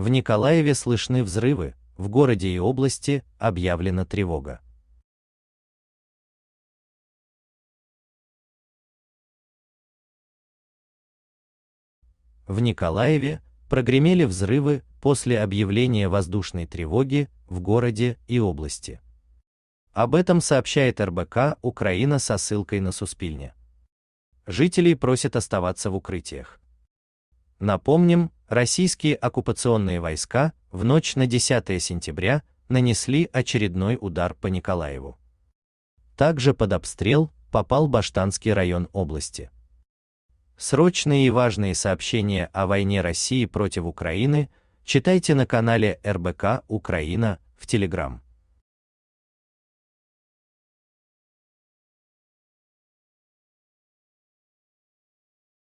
В Николаеве слышны взрывы, в городе и области объявлена тревога. В Николаеве прогремели взрывы после объявления воздушной тревоги в городе и области. Об этом сообщает РБК Украина со ссылкой на Суспильне. Жителей просят оставаться в укрытиях. Напомним, российские оккупационные войска в ночь на 10 сентября нанесли очередной удар по Николаеву. Также под обстрел попал Баштанский район области. Срочные и важные сообщения о войне России против Украины читайте на канале РБК Украина в Телеграм.